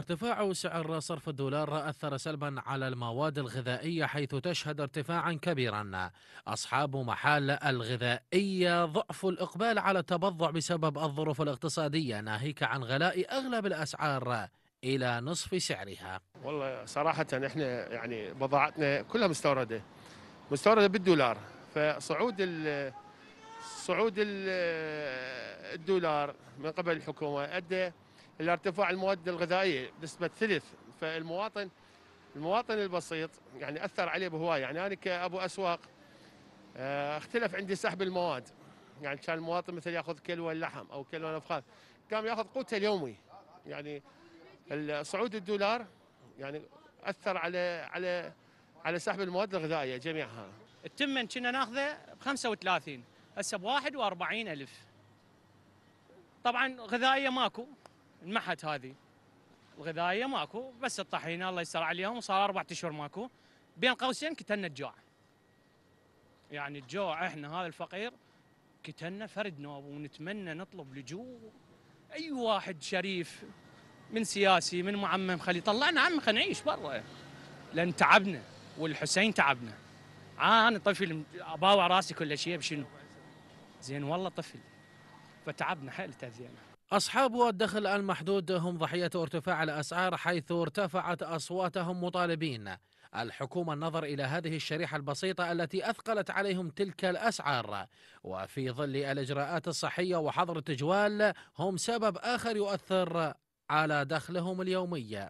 ارتفاع سعر صرف الدولار أثر سلبا على المواد الغذائية حيث تشهد ارتفاعا كبيرا أصحاب محال الغذائية ضعف الإقبال على التبضع بسبب الظروف الاقتصادية ناهيك عن غلاء أغلب الأسعار إلى نصف سعرها والله صراحة احنا يعني بضاعتنا كلها مستوردة مستوردة بالدولار فصعود صعود الدولار من قبل الحكومة أدى الارتفاع المواد الغذائيه بنسبه ثلث فالمواطن المواطن البسيط يعني اثر عليه بهواي يعني انا كابو اسواق آه، اختلف عندي سحب المواد يعني كان المواطن مثل ياخذ كيلو اللحم او كيلو نفخات قام ياخذ قوته اليومي يعني صعود الدولار يعني اثر على على على سحب المواد الغذائيه جميعها التمن كنا ناخذه ب 35 هسه ب 41 الف طبعا غذائيه ماكو المحت هذه الغذائيه ماكو بس الطحينه الله يستر عليهم وصار اربع اشهر ماكو بين قوسين كتلنا الجوع يعني الجوع احنا هذا الفقير كتلنا فرد نوب ونتمنى نطلب لجوء اي واحد شريف من سياسي من معمم خلي طلعنا عم خلينا نعيش برا لان تعبنا والحسين تعبنا انا طفل اباوع راسي كل شيء بشنو زين والله طفل فتعبنا حيل تاذينا أصحاب الدخل المحدود هم ضحية ارتفاع الأسعار حيث ارتفعت أصواتهم مطالبين الحكومة النظر إلى هذه الشريحة البسيطة التي أثقلت عليهم تلك الأسعار وفي ظل الإجراءات الصحية وحظر التجوال هم سبب آخر يؤثر على دخلهم اليومي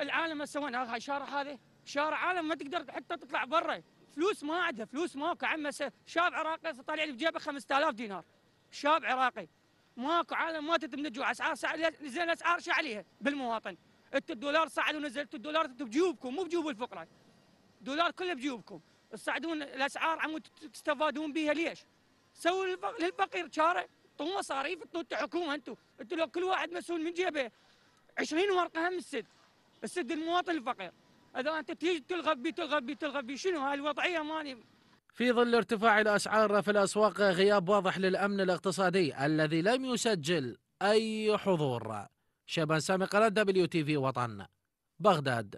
العالم سوينا شارع هذا شارع عالم ما تقدر حتى تطلع برا فلوس ما عندها فلوس ماكو كعمة شاب عراقي طالع لي في جيبه 5000 دينار شاب عراقي ماكو عالم ما الجوع اسعار سعر نزلنا اسعار شو عليها بالمواطن انت الدولار صعد ونزلت الدولار انت بجيوبكم مو بجيوب الفقراء الدولار كله بجيوبكم تصعدون الاسعار عم تستفادون بها ليش؟ سووا للفقير شارع طول مصاريف انتوا حكومه انتم انتوا لو كل واحد مسؤول من جيبه 20 ورقه هم السد السد المواطن الفقير اذا انت تيجي تلغى بي تلغى بي تلغى بي شنو هاي الوضعيه ماني في ظل ارتفاع الأسعار في الأسواق غياب واضح للأمن الاقتصادي الذي لم يسجل أي حضور شبان سامي دبليو تي في وطن بغداد